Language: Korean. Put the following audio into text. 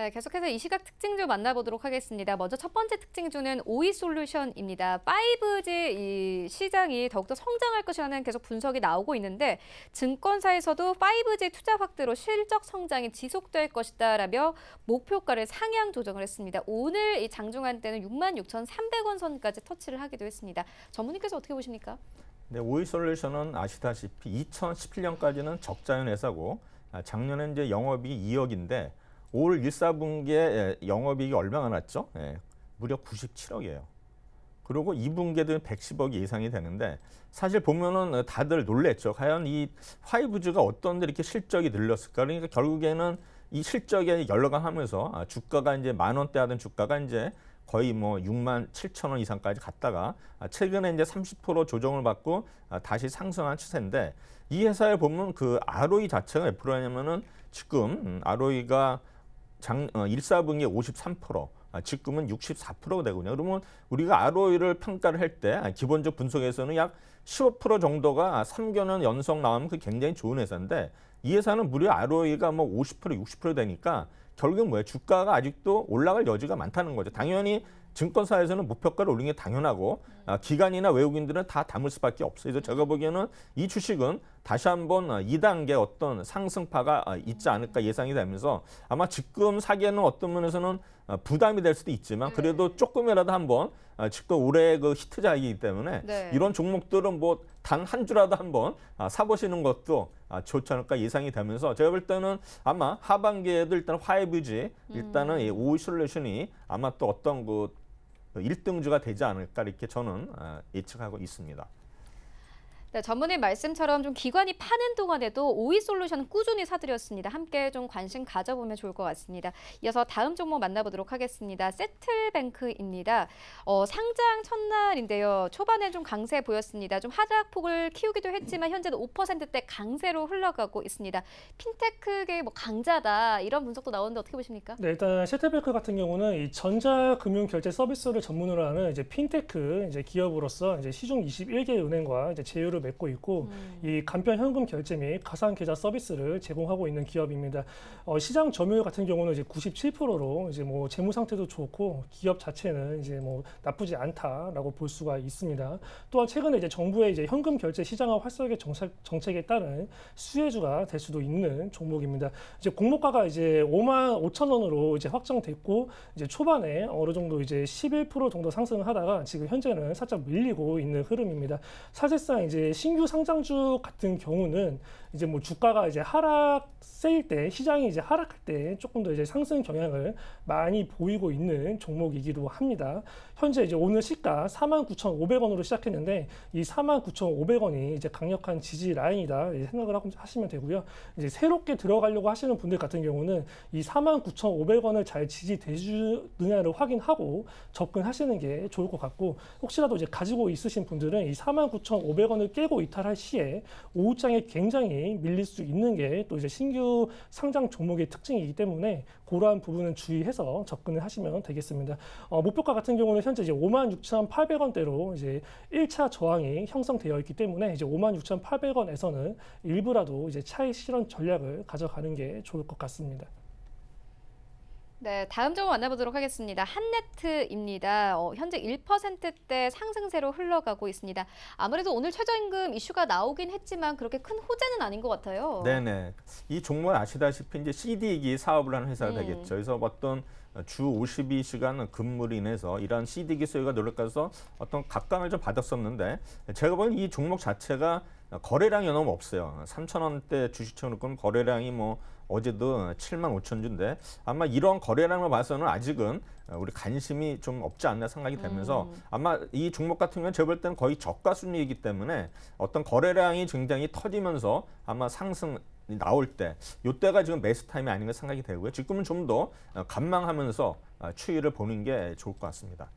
네, 계속해서 이 시각 특징주 만나보도록 하겠습니다. 먼저 첫 번째 특징주는 오이 솔루션입니다. 5G 시장이 더욱더 성장할 것이라는 계속 분석이 나오고 있는데 증권사에서도 5G 투자 확대로 실적 성장이 지속될 것이다라며 목표가를 상향 조정을 했습니다. 오늘 이 장중한 때는 66,300원 선까지 터치를 하기도 했습니다. 전문님께서 어떻게 보십니까? 네, 오이 솔루션은 아시다시피 2017년까지는 적자연 회사고 아, 작년에 이제 영업이 2억인데 올 1사분기에 예, 영업이익이 얼마나 났죠? 예, 무려 97억이에요. 그리고 2분기에도 110억이 예상이 되는데 사실 보면은 다들 놀랬죠. 과연 이 화이브즈가 어떤데 이렇게 실적이 늘렸을까? 그러니까 결국에는 이 실적에 연락가하면서 아, 주가가 이제 만 원대 하던 주가가 이제 거의 뭐 6만 7천 원 이상까지 갔다가 아, 최근에 이제 30% 조정을 받고 아, 다시 상승한 추세인데 이 회사에 보면 그 ROE 자체가 왜불 프로냐면은 지금 ROE가 음, 장, 어, 1 4분기에 53%, 아, 지금은 64%가 되거든요. 그러면 우리가 ROE를 평가를 할 때 아, 기본적 분석에서는 약 15% 정도가 3개년 연속 나오면 그 굉장히 좋은 회사인데 이 회사는 무려 ROE가 뭐 50% 60% 되니까 결국 뭐야 주가가 아직도 올라갈 여지가 많다는 거죠. 당연히 증권사에서는 목표가를 올리는 게 당연하고 아, 기관이나 외국인들은 다 담을 수밖에 없어요. 그래서 제가 보기에는 이 주식은 다시 한 번 2단계 어, 어떤 상승파가 어, 있지 않을까 예상이 되면서 아마 지금 사기에는 어떤 면에서는 어, 부담이 될 수도 있지만 네. 그래도 조금이라도 한 번 지금 올해 그 히트작이기 때문에 네. 이런 종목들은 뭐 단 한 주라도 한번 아, 사보시는 것도 아, 좋지 않을까 예상이 되면서 제가 볼 때는 아마 하반기에도 일단 화이브지 일단은 음. 오이솔루션이 아마 또 어떤 그 1등주가 되지 않을까 이렇게 저는 예측하고 있습니다. 네, 전문의 말씀처럼 좀 기관이 파는 동안에도 오이 솔루션 꾸준히 사드렸습니다. 함께 좀 관심 가져보면 좋을 것 같습니다. 이어서 다음 종목 만나보도록 하겠습니다. 세틀뱅크입니다. 어, 상장 첫날인데요. 초반에 좀 강세 보였습니다. 좀 하락폭을 키우기도 했지만 현재는 5%대 강세로 흘러가고 있습니다. 핀테크계 뭐 강자다 이런 분석도 나오는데 어떻게 보십니까? 네, 일단 세틀뱅크 같은 경우는 이 전자금융 결제 서비스를 전문으로 하는 이제 핀테크 이제 기업으로서 이제 시중 21개 은행과 이제 제휴를 기업으 맺고 있고 음. 이 간편 현금 결제 및 가상 계좌 서비스를 제공하고 있는 기업입니다. 어, 시장 점유율 같은 경우는 이제 97%로 이제 뭐 재무 상태도 좋고 기업 자체는 이제 뭐 나쁘지 않다라고 볼 수가 있습니다. 또한 최근에 이제 정부의 이제 현금 결제 시장화 활성화 정책, 정책에 따른 수혜주가 될 수도 있는 종목입니다. 이제 공모가가 이제 5만 5천 원으로 이제 확정됐고 이제 초반에 어느 정도 이제 11% 정도 상승을 하다가 지금 현재는 살짝 밀리고 있는 흐름입니다. 사실상 이제 신규 상장주 같은 경우는 이제 뭐 주가가 이제 하락세일 때 시장이 이제 하락할 때 조금 더 이제 상승 경향을 많이 보이고 있는 종목이기도 합니다. 현재 이제 오늘 시가 49,500원으로 시작했는데 이 49,500원이 이제 강력한 지지 라인이다 생각을 하시면 되고요. 이제 새롭게 들어가려고 하시는 분들 같은 경우는 이 49,500원을 잘 지지되느냐를 확인하고 접근하시는 게 좋을 것 같고 혹시라도 이제 가지고 있으신 분들은 이 49,500원을 깨고 이탈할 시에 오후장에 굉장히 밀릴 수 있는 게 또 이제 신규 상장 종목의 특징이기 때문에 그러한 부분은 주의해서 접근을 하시면 되겠습니다. 어, 목표가 같은 경우는 현재 이제 56,800원대로 이제 1차 저항이 형성되어 있기 때문에 이제 56,800원에서는 일부라도 이제 차익 실현 전략을 가져가는 게 좋을 것 같습니다. 네, 다음 점 만나보도록 하겠습니다. 한네트입니다. 어, 현재 1%대 상승세로 흘러가고 있습니다. 아무래도 오늘 최저임금 이슈가 나오긴 했지만 그렇게 큰 호재는 아닌 것 같아요. 네네. 이 종목은 아시다시피 이제 CD기 e 사업을 하는 회사가 음. 되겠죠. 그래서 어떤 주 52시간 근무로 인해서 이러한 CD 기술가 노력해서 어떤 각광을 좀 받았었는데 제가 보기엔 이 종목 자체가 거래량이 너무 없어요. 3천 원대 주식처럼 그럼 거래량이 뭐 어제도 7만 5천 주인데 아마 이런 거래량을 봐서는 아직은 우리 관심이 좀 없지 않나 생각이 되면서 음. 아마 이 종목 같은 경우는 제가 볼 때는 거의 저가 순위이기 때문에 어떤 거래량이 굉장히 터지면서 아마 상승 나올 때 이때가 지금 매수 타임이 아닌가 생각이 되고요. 지금은 좀 더감망하면서 어, 어, 추이를 보는 게 좋을 것 같습니다.